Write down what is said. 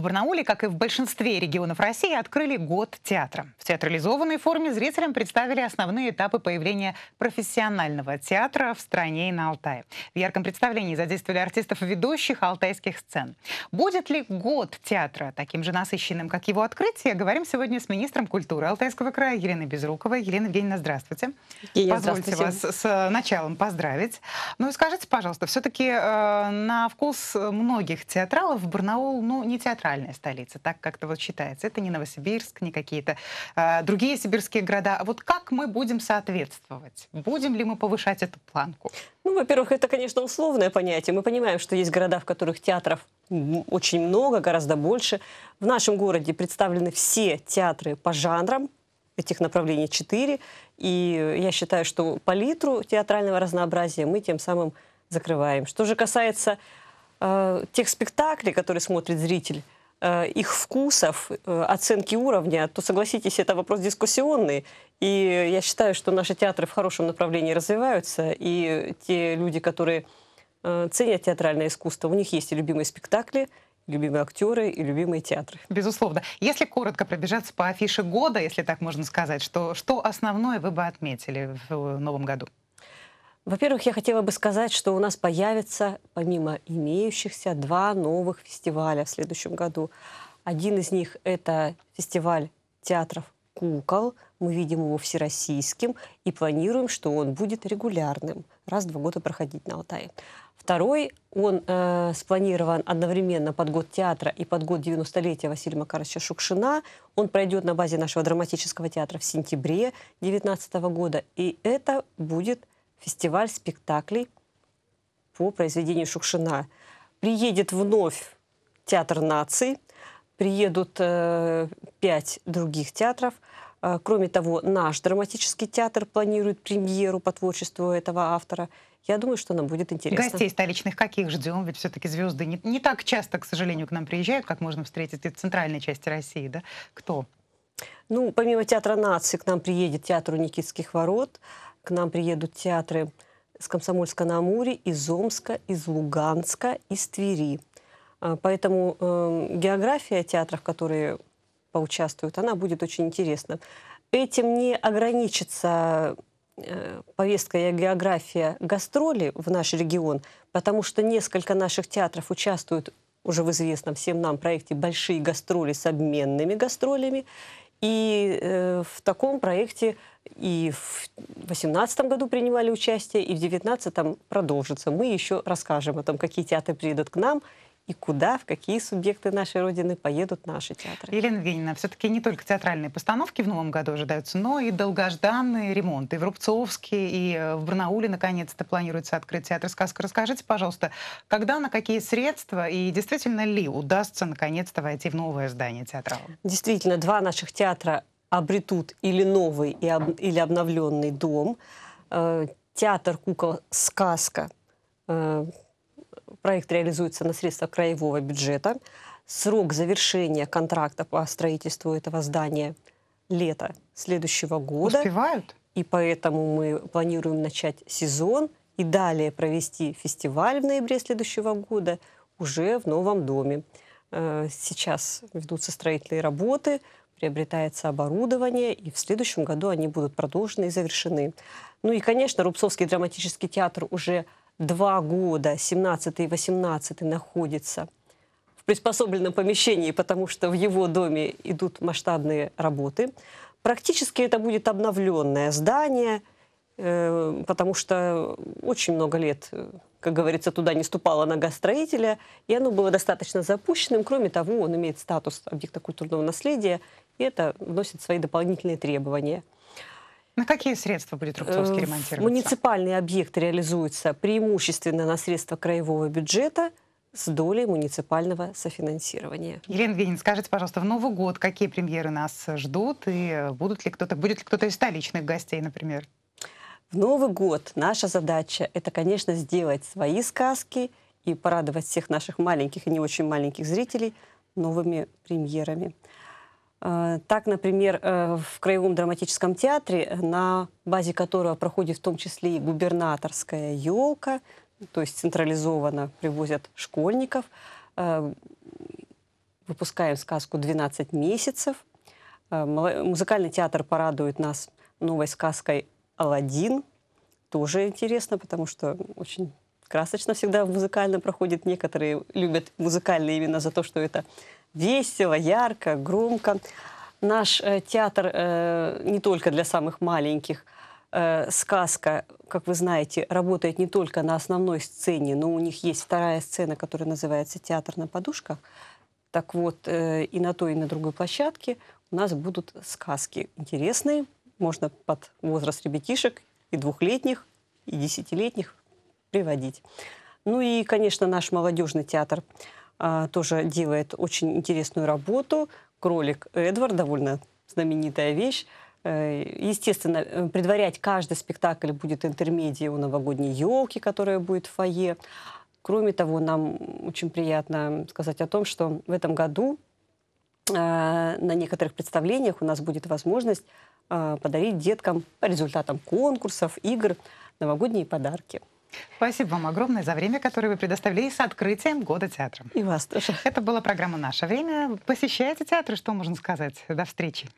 В Барнауле, как и в большинстве регионов России, открыли год театра. В театрализованной форме зрителям представили основные этапы появления профессионального театра в стране и на Алтае. В ярком представлении задействовали артистов и ведущих алтайских сцен. Будет ли год театра таким же насыщенным, как его открытие, говорим сегодня с министром культуры Алтайского края Еленой Безруковой. Елена Евгеньевна, здравствуйте. Елена, Позвольте здравствуйте. вас с э, началом поздравить. Ну и скажите, пожалуйста, все-таки э, на вкус многих театралов Барнаул, ну, не театра центральная столица, так как-то вот считается. Это не Новосибирск, не какие-то э, другие сибирские города. А вот как мы будем соответствовать? Будем ли мы повышать эту планку? Ну, во-первых, это, конечно, условное понятие. Мы понимаем, что есть города, в которых театров очень много, гораздо больше. В нашем городе представлены все театры по жанрам, этих направлений четыре. И я считаю, что палитру театрального разнообразия мы тем самым закрываем. Что же касается э, тех спектаклей, которые смотрит зритель, Э, их вкусов, э, оценки уровня, то, согласитесь, это вопрос дискуссионный. И я считаю, что наши театры в хорошем направлении развиваются, и те люди, которые э, ценят театральное искусство, у них есть и любимые спектакли, любимые актеры и любимые театры. Безусловно. Если коротко пробежаться по афише года, если так можно сказать, что, что основное вы бы отметили в новом году? Во-первых, я хотела бы сказать, что у нас появится, помимо имеющихся, два новых фестиваля в следующем году. Один из них — это фестиваль театров кукол. Мы видим его всероссийским и планируем, что он будет регулярным, раз в два года проходить на Алтае. Второй, он э, спланирован одновременно под год театра и под год 90-летия Василия Макаровича Шукшина. Он пройдет на базе нашего драматического театра в сентябре 2019 года. И это будет фестиваль спектаклей по произведению Шукшина. Приедет вновь театр Нации, приедут э, пять других театров. Э, кроме того, наш драматический театр планирует премьеру по творчеству этого автора. Я думаю, что нам будет интересно. Гостей столичных каких ждем? Ведь все-таки звезды не, не так часто, к сожалению, к нам приезжают, как можно встретить в центральной части России. Да? Кто? Ну, помимо Театра нации к нам приедет Театр Никитских ворот, к нам приедут театры с Комсомольска на Амуре, из Омска, из Луганска, из Твери. А, поэтому э, география театров, которые поучаствуют, она будет очень интересна. Этим не ограничится э, повестка и география гастроли в наш регион, потому что несколько наших театров участвуют уже в известном всем нам проекте «Большие гастроли» с обменными гастролями. И э, в таком проекте и в 2018 году принимали участие, и в 2019 продолжится. Мы еще расскажем о том, какие театры приедут к нам и куда, в какие субъекты нашей Родины поедут наши театры. Елена Евгеньевна, все-таки не только театральные постановки в новом году ожидаются, но и долгожданные ремонты. И в Рубцовске, и э, в Барнауле, наконец-то, планируется открыть театр «Сказка». Расскажите, пожалуйста, когда, на какие средства и действительно ли удастся, наконец-то, войти в новое здание театра? Действительно, два наших театра обретут или новый, и об, или обновленный дом. Э, театр кукол «Сказка» э, Проект реализуется на средства краевого бюджета. Срок завершения контракта по строительству этого здания – лето следующего года. Успевают? И поэтому мы планируем начать сезон и далее провести фестиваль в ноябре следующего года уже в новом доме. Э, сейчас ведутся строительные работы, приобретается оборудование, и в следующем году они будут продолжены и завершены. Ну и, конечно, Рубцовский драматический театр уже два года, 17 и 18 находится в приспособленном помещении, потому что в его доме идут масштабные работы. Практически это будет обновленное здание, э, потому что очень много лет, э, как говорится, туда не ступала нога строителя, и оно было достаточно запущенным. Кроме того, он имеет статус объекта культурного наследия, и это вносит свои дополнительные требования. На какие средства будет э, Рубцовский ремонтироваться? Муниципальный объект реализуется преимущественно на средства краевого бюджета с долей муниципального софинансирования. Елена Евгеньевна, скажите, пожалуйста, в Новый год какие премьеры нас ждут и будут ли кто-то, будет ли кто-то из столичных гостей, например? В Новый год наша задача – это, конечно, сделать свои сказки и порадовать всех наших маленьких и не очень маленьких зрителей новыми премьерами. Э, так, например, э, в Краевом драматическом театре, э, на базе которого проходит в том числе и губернаторская елка, то есть централизованно привозят школьников, выпускаем сказку «12 месяцев». Музыкальный театр порадует нас новой сказкой «Аладдин». Тоже интересно, потому что очень красочно всегда музыкально проходит. Некоторые любят музыкальные именно за то, что это весело, ярко, громко. Наш э, театр э, не только для самых маленьких. Э, сказка, как вы знаете, работает не только на основной сцене, но у них есть вторая сцена, которая называется «Театр на подушках». Так вот, э, и на той, и на другой площадке у нас будут сказки интересные. Можно под возраст ребятишек и двухлетних, и десятилетних приводить. Ну и, конечно, наш молодежный театр – а, тоже делает очень интересную работу. Кролик Эдвард, довольно знаменитая вещь. Э, естественно, э, предварять каждый спектакль будет интермедиа у новогодней елки, которая будет в фойе. Кроме того, нам очень приятно сказать о том, что в этом году а, на некоторых представлениях у нас будет возможность а, подарить деткам по результатам конкурсов, игр новогодние подарки. Спасибо вам огромное за время, которое вы предоставили, и с открытием Года театра. И вас тоже. Это была программа «Наше время». Посещайте театры, что можно сказать. До встречи.